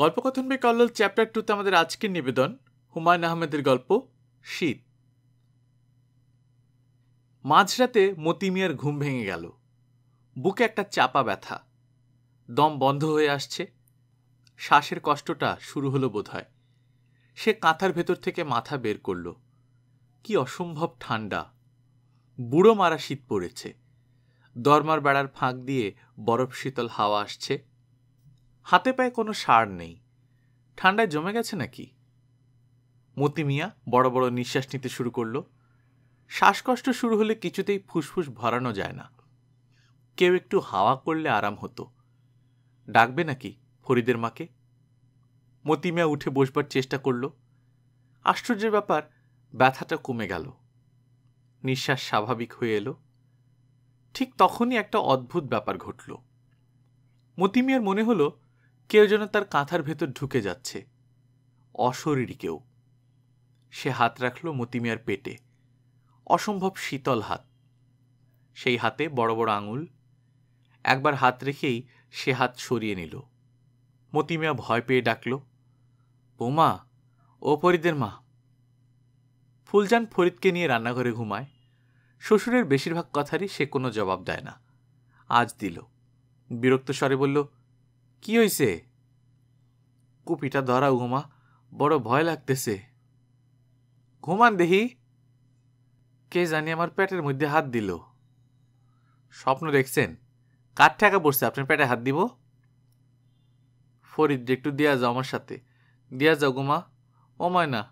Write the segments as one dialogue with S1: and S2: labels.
S1: গল্পকথন বে কল্লোল চ্যাপ্টার টুতে আমাদের আজকের নিবেদন হুমায়ুন আহমেদের গল্প শীত মাঝরাতে মতিমিয়ার ঘুম ভেঙে গেল বুকে একটা চাপা ব্যথা দম বন্ধ হয়ে আসছে শ্বাসের কষ্টটা শুরু হলো বোধহয় সে কাঁথার ভেতর থেকে মাথা বের করল কি অসম্ভব ঠান্ডা বুড়ো মারা শীত পড়েছে দরমার বেড়ার ফাঁক দিয়ে বরফ শীতল হাওয়া আসছে হাতে পায়ে কোনো সার নেই ঠান্ডায় জমে গেছে নাকি মতি মিয়া বড় বড় নিঃশ্বাস নিতে শুরু করল শ্বাসকষ্ট শুরু হলে কিছুতেই ফুসফুস ভরানো যায় না কেউ একটু হাওয়া করলে আরাম হতো ডাকবে নাকি ফরিদের মাকে মতিমিয়া উঠে বসবার চেষ্টা করল আশ্চর্যের ব্যাপার ব্যথাটা কমে গেল নিঃশ্বাস স্বাভাবিক হয়ে এলো ঠিক তখনই একটা অদ্ভুত ব্যাপার ঘটল মতিমিয়ার মনে হলো কেউ যেন তার কাঁথার ভেতর ঢুকে যাচ্ছে অশরীরী কেউ সে হাত রাখল মতিমিয়ার পেটে অসম্ভব শীতল হাত সেই হাতে বড় বড় আঙুল একবার হাত রেখেই সে হাত সরিয়ে নিল মতিমিয়া ভয় পেয়ে ডাকল বোমা ও ফরিদের মা ফুলজান ফরিদকে নিয়ে রান্নাঘরে ঘুমায় শ্বশুরের বেশিরভাগ কথারই সে কোনো জবাব দেয় না আজ দিল বিরক্ত স্বরে বলল কি হইছে কুপিটা ধরা ঘুমা বড় ভয় লাগতেছে ঘুমান দেখি কে জানি আমার পেটের মধ্যে হাত দিল স্বপ্ন দেখছেন কার টাকা পড়ছে আপনার পেটে হাত দিব ফরিদ একটু দিয়া যাও আমার সাথে দিয়া যাও ঘুমা ওমায় না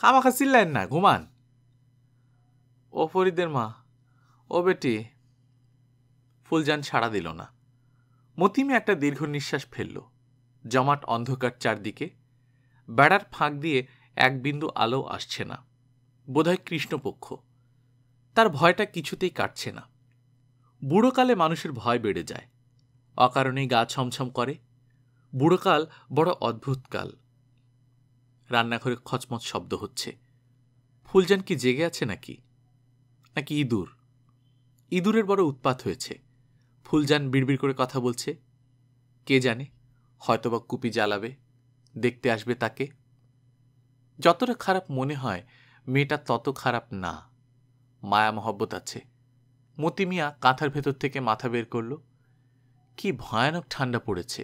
S1: খামাখা চিল্লাইন না ঘুমান ও ফরিদের মা ও বেটি ফুলজান সাড়া দিল না মতিমে একটা দীর্ঘ নিঃশ্বাস ফেলল জমাট অন্ধকার চারদিকে বেড়ার ফাঁক দিয়ে এক বিন্দু আলো আসছে না বোধহয় কৃষ্ণপক্ষ তার ভয়টা কিছুতেই কাটছে না বুড়োকালে মানুষের ভয় বেড়ে যায় অকারণেই গা ছমছম করে বুড়োকাল বড় অদ্ভুত কাল রান্নাঘরে খচমচ শব্দ হচ্ছে ফুলজান কি জেগে আছে নাকি নাকি ইঁদুর ইঁদুরের বড় উৎপাত হয়েছে ফুলজান বিড়বিড় করে কথা বলছে কে জানে হয়তোবা কুপি জ্বালাবে দেখতে আসবে তাকে যতটা খারাপ মনে হয় মেয়েটা তত খারাপ না মায়া মহব্বত আছে মতি মিয়া কাঁথার ভেতর থেকে মাথা বের করল কি ভয়ানক ঠান্ডা পড়েছে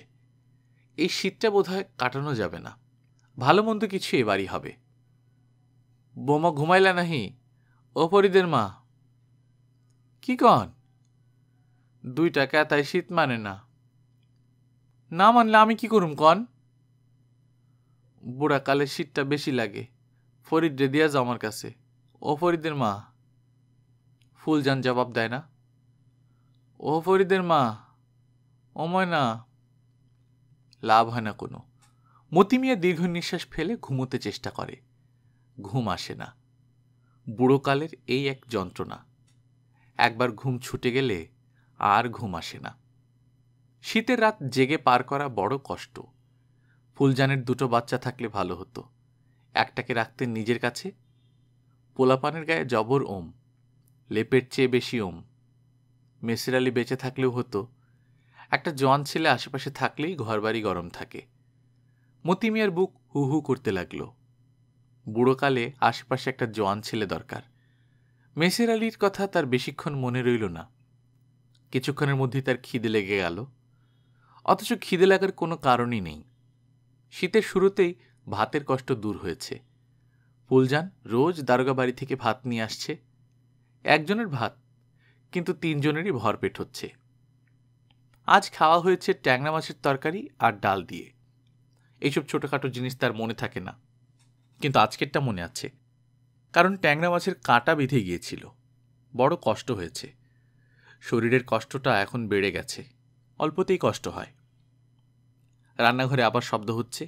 S1: এই শীতটা বোধহয় কাটানো যাবে না ভালো মন্দ কিছু এবারই হবে বোমা ঘুমাইলা নাহি ও পরিদের মা কি কন দুই টাকা তাই শীত মানে না না মানলে আমি কি করুম কন বুড়াকালে শীতটা বেশি লাগে ফরিদ রে দিয়া যাও আমার কাছে ও ফরিদের মা ফুলজান জবাব দেয় না ও ফরিদের মা ময় না লাভ হয় না কোনো মিয়া দীর্ঘ নিঃশ্বাস ফেলে ঘুমোতে চেষ্টা করে ঘুম আসে না বুড়োকালের এই এক যন্ত্রণা একবার ঘুম ছুটে গেলে আর ঘুম আসে না শীতের রাত জেগে পার করা বড় কষ্ট ফুলজানের দুটো বাচ্চা থাকলে ভালো হতো একটাকে রাখতেন নিজের কাছে পোলাপানের গায়ে জবর ওম লেপের চেয়ে বেশি ওম মেসির আলি বেঁচে থাকলেও হতো একটা জোয়ান ছেলে আশেপাশে থাকলেই ঘরবাড়ি গরম থাকে মতিমিয়ার বুক হু হু করতে লাগল বুড়োকালে আশেপাশে একটা জোয়ান ছেলে দরকার মেসের আলীর কথা তার বেশিক্ষণ মনে রইল না কিছুক্ষণের মধ্যেই তার খিদে লেগে গেল অথচ খিদে লাগার কোনো কারণই নেই শীতের শুরুতেই ভাতের কষ্ট দূর হয়েছে ফুলজান রোজ দারোগা বাড়ি থেকে ভাত নিয়ে আসছে একজনের ভাত কিন্তু তিনজনেরই ভরপেট হচ্ছে আজ খাওয়া হয়েছে ট্যাংরা মাছের তরকারি আর ডাল দিয়ে এইসব ছোটোখাটো জিনিস তার মনে থাকে না কিন্তু আজকেরটা মনে আছে কারণ ট্যাংরা মাছের কাঁটা বেঁধে গিয়েছিল বড় কষ্ট হয়েছে শরীরের কষ্টটা এখন বেড়ে গেছে অল্পতেই কষ্ট হয় রান্নাঘরে আবার শব্দ হচ্ছে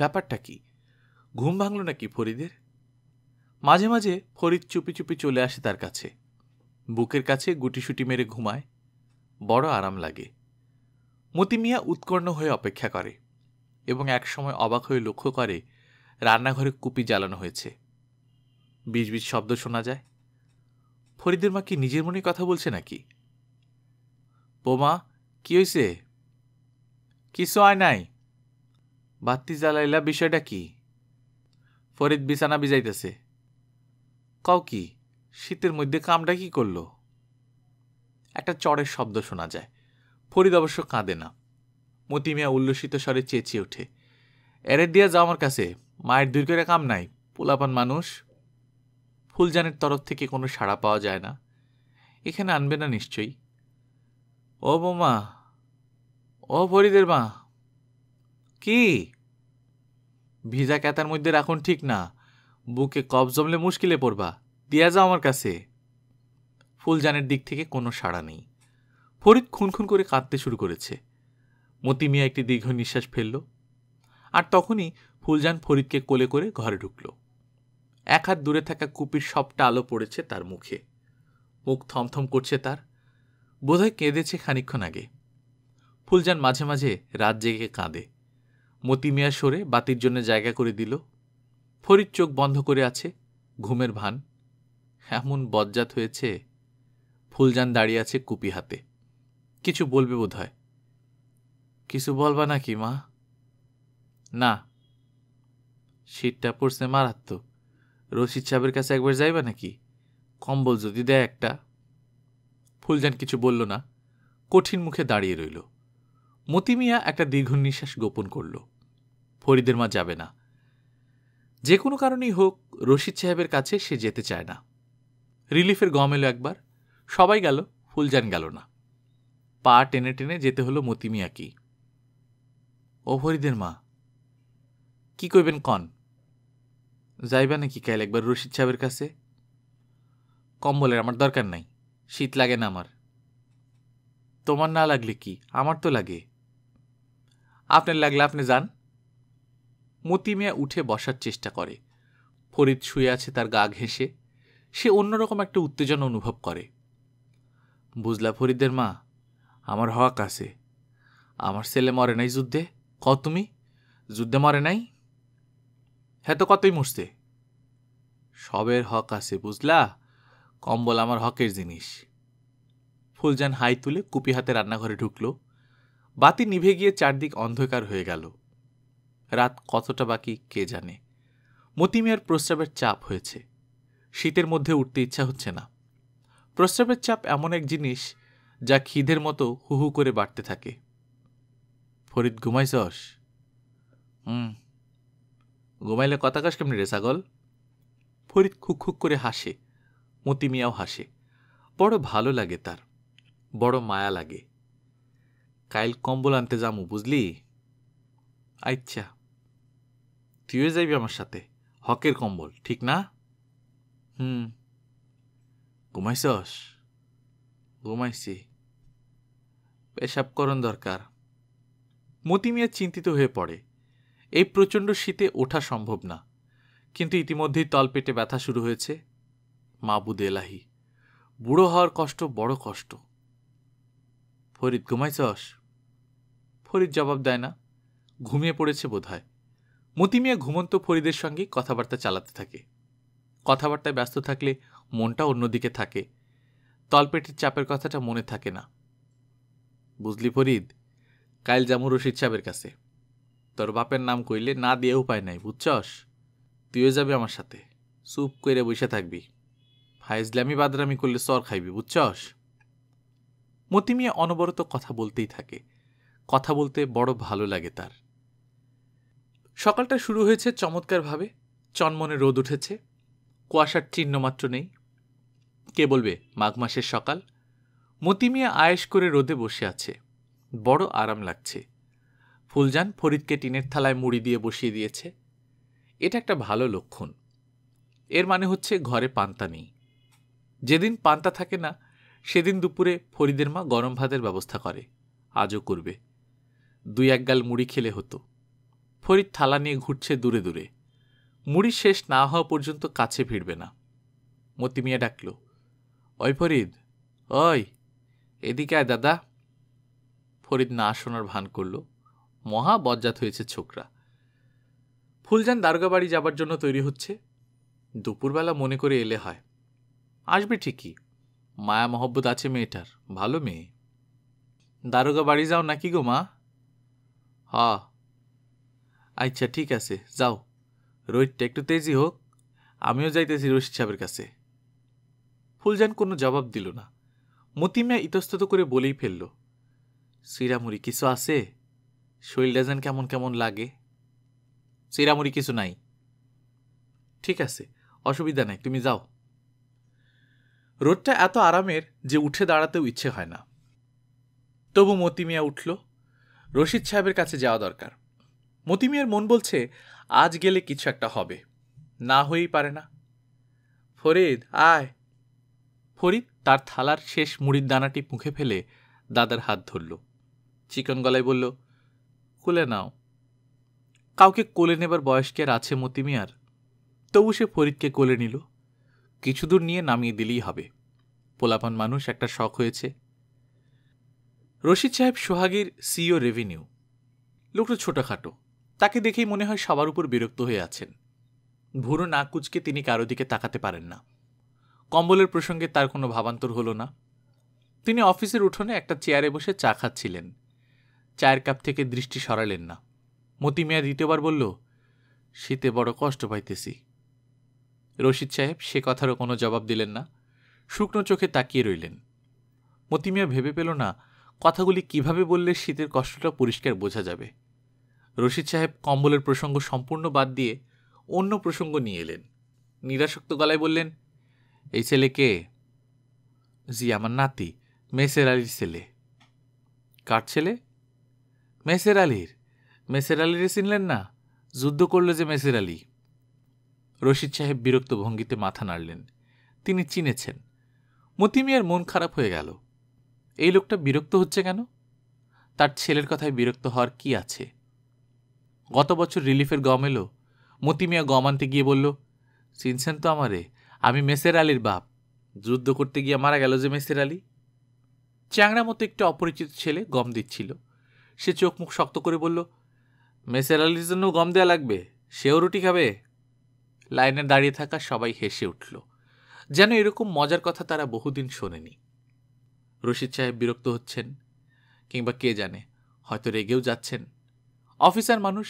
S1: ব্যাপারটা কি ঘুম ভাঙল নাকি ফরিদের মাঝে মাঝে ফরিদ চুপি চুপি চলে আসে তার কাছে বুকের কাছে গুটিসুটি মেরে ঘুমায় বড় আরাম লাগে মতিমিয়া উৎকর্ণ হয়ে অপেক্ষা করে এবং একসময় অবাক হয়ে লক্ষ্য করে রান্নাঘরে কুপি জ্বালানো হয়েছে বিজ শব্দ শোনা যায় ফরিদের মা কি নিজের মনে কথা বলছে নাকি বোমা কি হয়েছে কিছু আয় নাই বাতি জ্বালাইলা বিষয়টা কি ফরিদ বিছানা বিজাইতেছে কও কি শীতের মধ্যে কামটা কি করল একটা চড়ের শব্দ শোনা যায় ফরিদ অবশ্য কাঁদে না মিয়া উল্লসিত স্বরে চেঁচিয়ে ওঠে এরের দিয়া যাও আমার কাছে মায়ের দুই করে কাম নাই পোলাপান মানুষ ফুলজানের তরফ থেকে কোনো সাড়া পাওয়া যায় না এখানে আনবে না নিশ্চয়ই ও বোমা ও ফরিদের মা কি ভিজা ক্যাতার মধ্যে রাখুন ঠিক না বুকে কব জমলে মুশকিলে পড়বা দিয়া যাও আমার কাছে ফুলজানের দিক থেকে কোনো সাড়া নেই ফরিদ খুনখুন করে কাঁদতে শুরু করেছে মতি মিয়া একটি দীর্ঘ নিঃশ্বাস ফেলল আর তখনই ফুলজান ফরিদকে কোলে করে ঘরে ঢুকলো এক হাত দূরে থাকা কুপির সবটা আলো পড়েছে তার মুখে মুখ থমথম করছে তার বোধহয় কেঁদেছে খানিক্ষণ আগে ফুলজান মাঝে মাঝে রাত জেগে কাঁদে মতি মিয়া সরে বাতির জন্য জায়গা করে দিল ফরির চোখ বন্ধ করে আছে ঘুমের ভান এমন বজ্জাত হয়েছে ফুলজান দাঁড়িয়ে আছে কুপি হাতে কিছু বলবে বোধ হয় কিছু বলবা নাকি মা না শীতটা পড়ছে মারাত্মক রশিদ সাহেবের কাছে একবার যাইবা নাকি কম্বল যদি দেয় একটা ফুলজান কিছু বলল না কঠিন মুখে দাঁড়িয়ে রইল মতিমিয়া একটা দীর্ঘ নিঃশ্বাস গোপন করল ফরিদের মা যাবে না যে কোনো কারণেই হোক রশিদ সাহেবের কাছে সে যেতে চায় না রিলিফের গম এলো একবার সবাই গেল ফুলজান গেল না পা টেনে টেনে যেতে হলো মতিমিয়াকেই ও ফরিদের মা কি কইবেন কন যাইবা নাকি কাল একবার রশিদ সাহেবের কাছে কম্বলের আমার দরকার নাই শীত লাগে না আমার তোমার না লাগলে কি আমার তো লাগে আপনার লাগলে আপনি যান মতি মিয়া উঠে বসার চেষ্টা করে ফরিদ শুয়ে আছে তার গা ঘেঁষে সে অন্যরকম একটা উত্তেজনা অনুভব করে বুঝলা ফরিদের মা আমার হক আছে আমার ছেলে মরে নাই যুদ্ধে ক তুমি যুদ্ধে মরে নাই হ্যাঁ তো কতই মরছে সবের হক আছে বুঝলা কম্বল আমার হকের জিনিস ফুলজান হাই তুলে কুপি হাতে রান্নাঘরে ঢুকল বাতি নিভে গিয়ে চারদিক অন্ধকার হয়ে গেল রাত কতটা বাকি কে জানে মতিমিয়ার প্রস্রাবের চাপ হয়েছে শীতের মধ্যে উঠতে ইচ্ছা হচ্ছে না প্রস্রাবের চাপ এমন এক জিনিস যা খিদের মতো হুহু করে বাড়তে থাকে ফরিদ ঘুমাইছস হুম ঘুমাইলে কথা কাস কেমনি রে ছাগল ফরিদ খুক খুক করে হাসে মতি মিয়াও হাসে বড় ভালো লাগে তার বড় মায়া লাগে কাইল কম্বল আনতে যামু বুঝলি আচ্ছা তুইও যাইবি আমার সাথে হকের কম্বল ঠিক না হুম ঘুমাইছস ঘুমাইছি পেশাব করন দরকার মতি মিয়া চিন্তিত হয়ে পড়ে এই প্রচণ্ড শীতে ওঠা সম্ভব না কিন্তু ইতিমধ্যেই তলপেটে ব্যথা শুরু হয়েছে মাবুদ এলাহি বুড়ো হওয়ার কষ্ট বড় কষ্ট ফরিদ ঘুমাইছস ফরিদ জবাব দেয় না ঘুমিয়ে পড়েছে বোধহয় মতিমিয়া ঘুমন্ত ফরিদের সঙ্গে কথাবার্তা চালাতে থাকে কথাবার্তায় ব্যস্ত থাকলে মনটা অন্যদিকে থাকে তলপেটের চাপের কথাটা মনে থাকে না বুঝলি ফরিদ কাইল জামু রশিদ সাহেবের কাছে তোর বাপের নাম কইলে না দিয়ে উপায় নাই বুঝছস তুইও যাবি আমার সাথে চুপ করে বসে থাকবি ফাইজলামি বাদরামি করলে চর খাইবি বুঝছস মতি মিয়া অনবরত কথা বলতেই থাকে কথা বলতে বড় ভালো লাগে তার সকালটা শুরু হয়েছে চমৎকারভাবে চনমনে রোদ উঠেছে কুয়াশার চিহ্ন মাত্র নেই কে বলবে মাঘ মাসের সকাল মতি মিয়া আয়েস করে রোদে বসে আছে বড় আরাম লাগছে ফুলজান ফরিদকে টিনের থালায় মুড়ি দিয়ে বসিয়ে দিয়েছে এটা একটা ভালো লক্ষণ এর মানে হচ্ছে ঘরে পান্তা নেই যেদিন পান্তা থাকে না সেদিন দুপুরে ফরিদের মা গরম ভাতের ব্যবস্থা করে আজও করবে দুই এক গাল মুড়ি খেলে হতো ফরিদ থালা নিয়ে ঘুরছে দূরে দূরে মুড়ি শেষ না হওয়া পর্যন্ত কাছে ফিরবে না মতি মিয়া ডাকল ওই ফরিদ ওই এদিকে আয় দাদা ফরিদ না শোনার ভান করলো মহা বজ্জাত হয়েছে ছোকরা ফুলজান দারোগা বাড়ি যাবার জন্য তৈরি হচ্ছে দুপুরবেলা মনে করে এলে হয় আসবে ঠিকই মায়া মহব্বত আছে মেয়েটার ভালো মেয়ে দারোগা বাড়ি যাও নাকি গো মা হ হ্যাঁ। আচ্ছা ঠিক আছে যাও রোহিতটা একটু তেজি হোক আমিও যাইতেছি রশিদ সাহেবের কাছে ফুলজান কোনো জবাব দিল না মতিমিয়া ইতস্তত করে বলেই ফেলল শ্রীরামুরি কিছু আছে শরীর ডাজেন কেমন কেমন লাগে চিরামুড়ি কিছু নাই ঠিক আছে অসুবিধা নাই তুমি যাও রোডটা এত আরামের যে উঠে দাঁড়াতেও ইচ্ছে হয় না তবু মতিমিয়া উঠল রশিদ সাহেবের কাছে যাওয়া দরকার মতিমিয়ার মন বলছে আজ গেলে কিছু একটা হবে না হয়েই পারে না ফরিদ আয় ফরিদ তার থালার শেষ মুড়ির দানাটি মুখে ফেলে দাদার হাত ধরল চিকন গলায় বলল খুলে নাও কাউকে কোলে নেবার বয়স্কের আর আছে মতিমিয়ার তবু সে ফরিদকে কোলে নিল কিছুদূর নিয়ে নামিয়ে দিলেই হবে পোলাপান মানুষ একটা শখ হয়েছে রশিদ সাহেব সোহাগীর সিও রেভিনিউ লোকটা ছোটখাটো তাকে দেখেই মনে হয় সবার উপর বিরক্ত হয়ে আছেন ভুরো না কুচকে তিনি কারো দিকে তাকাতে পারেন না কম্বলের প্রসঙ্গে তার কোনো ভাবান্তর হলো না তিনি অফিসের উঠোনে একটা চেয়ারে বসে চা খাচ্ছিলেন চায়ের কাপ থেকে দৃষ্টি সরালেন না মতি মিয়া দ্বিতীয়বার বলল শীতে বড় কষ্ট পাইতেছি রশিদ সাহেব সে কথারও কোনো জবাব দিলেন না শুকনো চোখে তাকিয়ে রইলেন মতিমিয়া ভেবে পেল না কথাগুলি কিভাবে বললে শীতের কষ্টটা পরিষ্কার বোঝা যাবে রশিদ সাহেব কম্বলের প্রসঙ্গ সম্পূর্ণ বাদ দিয়ে অন্য প্রসঙ্গ নিয়ে এলেন নিরাসক্ত গলায় বললেন এই ছেলে কে জি আমার নাতি মেসের আলীর ছেলে কার ছেলে মেসের আলীর মেসের আলীরে চিনলেন না যুদ্ধ করল যে মেসের আলী রশিদ সাহেব বিরক্ত ভঙ্গিতে মাথা নাড়লেন তিনি চিনেছেন মতিমিয়ার মন খারাপ হয়ে গেল এই লোকটা বিরক্ত হচ্ছে কেন তার ছেলের কথায় বিরক্ত হওয়ার কি আছে গত বছর রিলিফের গম এলো মতিমিয়া গম আনতে গিয়ে বলল চিনছেন তো আমারে আমি মেসের আলীর বাপ যুদ্ধ করতে গিয়ে মারা গেল যে মেসের আলী চ্যাংড়া মতো একটি অপরিচিত ছেলে গম দিচ্ছিল সে চোখ মুখ শক্ত করে বলল মেসের আলির জন্য গম দেওয়া লাগবে সেও রুটি খাবে লাইনে দাঁড়িয়ে থাকা সবাই হেসে উঠল যেন এরকম মজার কথা তারা বহুদিন শোনেনি রশিদ সাহেব বিরক্ত হচ্ছেন কিংবা কে জানে হয়তো রেগেও যাচ্ছেন অফিসার মানুষ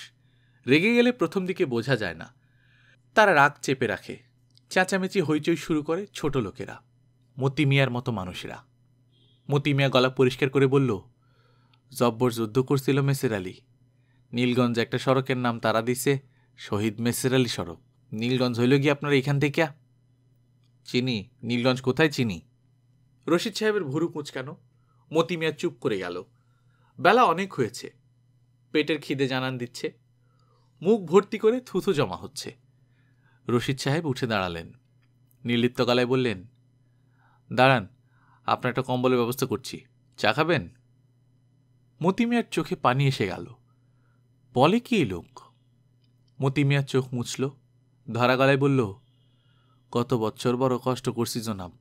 S1: রেগে গেলে প্রথম দিকে বোঝা যায় না তারা রাগ চেপে রাখে চেঁচামেচি হইচই শুরু করে ছোট লোকেরা মতি মিয়ার মতো মানুষেরা মতি মিয়া গলা পরিষ্কার করে বলল জব্বর যুদ্ধ করছিল মেসের আলী নীলগঞ্জ একটা সড়কের নাম তারা দিছে শহীদ মেসের আলী সড়ক নীলগঞ্জ হইল গিয়ে আপনার এখান থেকে চিনি নীলগঞ্জ কোথায় চিনি রশিদ সাহেবের ভুরু কুচকানো মতি মিয়া চুপ করে গেল বেলা অনেক হয়েছে পেটের খিদে জানান দিচ্ছে মুখ ভর্তি করে থুথু জমা হচ্ছে রশিদ সাহেব উঠে দাঁড়ালেন নির্লিপ্ত গলায় বললেন দাঁড়ান আপনার একটা কম্বলের ব্যবস্থা করছি চা খাবেন মতিমিয়ার চোখে পানি এসে গেল বলে কি এই লোক মতিমিয়ার চোখ মুছল ধরা গলায় বলল কত বছর বড় কষ্ট করছি জনাব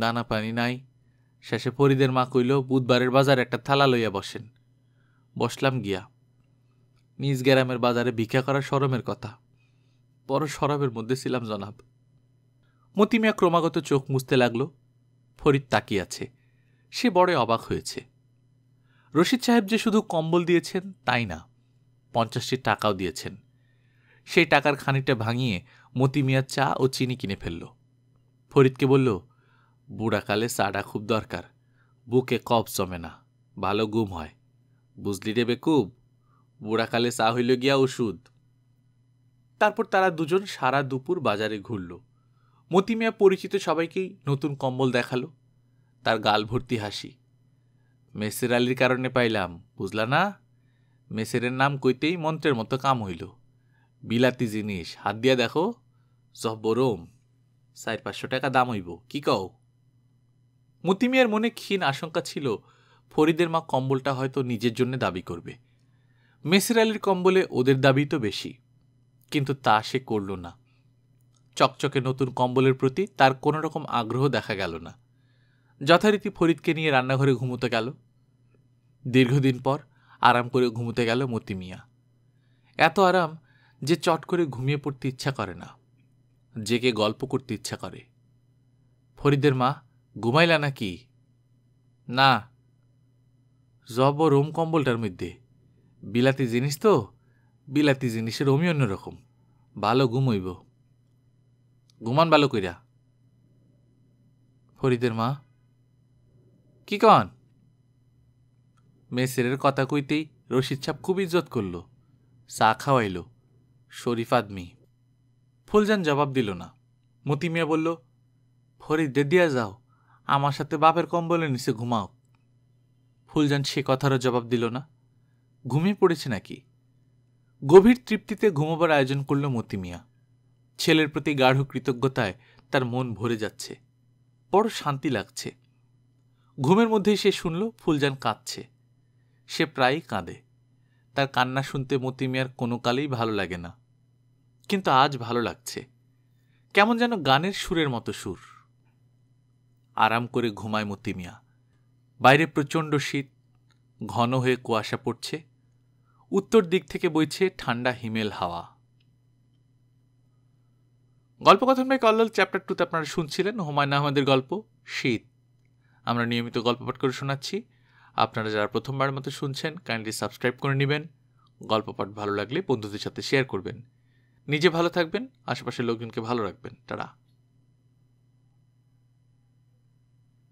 S1: দানা পানি নাই শেষে ফরিদের মা কইল বুধবারের বাজার একটা থালা লইয়া বসেন বসলাম গিয়া নিজ গ্রামের বাজারে ভিক্ষা করা সরমের কথা বড় সরবের মধ্যে ছিলাম জনাব মতিমিয়া ক্রমাগত চোখ মুছতে লাগল ফরিদ তাকিয়াছে সে বড় অবাক হয়েছে রশিদ সাহেব যে শুধু কম্বল দিয়েছেন তাই না পঞ্চাশটি টাকাও দিয়েছেন সেই টাকার খানিকটা ভাঙিয়ে মতি মিয়া চা ও চিনি কিনে ফেলল ফরিদকে বলল বুড়াকালে চাটা খুব দরকার বুকে কপ জমে না ভালো গুম হয় বুঝলি রে বেকুব বুড়াকালে চা হইল গিয়া ওষুধ তারপর তারা দুজন সারা দুপুর বাজারে ঘুরল মতিমিয়া পরিচিত সবাইকেই নতুন কম্বল দেখালো তার গাল ভর্তি হাসি মেসের আলির কারণে পাইলাম বুঝলা না মেসেরের নাম কইতেই মন্ত্রের মতো কাম হইল বিলাতি জিনিস হাত দিয়া দেখো বরম চার পাঁচশো টাকা দাম হইব কি কও মতিমিয়ার মনে ক্ষীণ আশঙ্কা ছিল ফরিদের মা কম্বলটা হয়তো নিজের জন্য দাবি করবে মেসির আলির কম্বলে ওদের দাবি তো বেশি কিন্তু তা সে করল না চকচকে নতুন কম্বলের প্রতি তার কোনো রকম আগ্রহ দেখা গেল না যথারীতি ফরিদকে নিয়ে রান্নাঘরে ঘুমোতে গেল দীর্ঘদিন পর আরাম করে ঘুমোতে গেল মতি মিয়া এত আরাম যে চট করে ঘুমিয়ে পড়তে ইচ্ছা করে না জেগে গল্প করতে ইচ্ছা করে ফরিদের মা ঘুমাইলা নাকি না জব রোম কম্বলটার মধ্যে বিলাতি জিনিস তো বিলাতি জিনিসের ওমি অন্যরকম ভালো ঘুমইব ঘুমান ভালো কইরা ফরিদের মা কি কন মেসেরের কথা কইতেই রশিদ ছাপ খুব ইজ্জত করল চা খাওয়াইল শরীফ আদমি ফুলজান জবাব দিল না মতি মিয়া বলল ফরিদে দিয়া যাও আমার সাথে বাপের কম্বলে নিচে ঘুমাও ফুলজান সে কথারও জবাব দিল না ঘুমিয়ে পড়েছে নাকি গভীর তৃপ্তিতে ঘুমোবার আয়োজন করল মতি মিয়া ছেলের প্রতি গাঢ় কৃতজ্ঞতায় তার মন ভরে যাচ্ছে বড় শান্তি লাগছে ঘুমের মধ্যেই সে শুনল ফুলজান কাঁদছে সে প্রায়ই কাঁদে তার কান্না শুনতে মিয়ার কোনো কালেই ভালো লাগে না কিন্তু আজ ভালো লাগছে কেমন যেন গানের সুরের মতো সুর আরাম করে ঘুমায় মতি মিয়া বাইরে প্রচণ্ড শীত ঘন হয়ে কুয়াশা পড়ছে উত্তর দিক থেকে বইছে ঠান্ডা হিমেল হাওয়া গল্পকথন ভাই কল্লোল চ্যাপ্টার টুতে আপনারা শুনছিলেন হুমায়ুন আহমেদের গল্প শীত আমরা নিয়মিত গল্প পাঠ করে শোনাচ্ছি আপনারা যারা প্রথমবার মতো শুনছেন কাইন্ডলি সাবস্ক্রাইব করে নেবেন গল্প পাঠ ভালো লাগলে বন্ধুদের সাথে শেয়ার করবেন নিজে ভালো থাকবেন আশেপাশের লোকজনকে ভালো রাখবেন তারা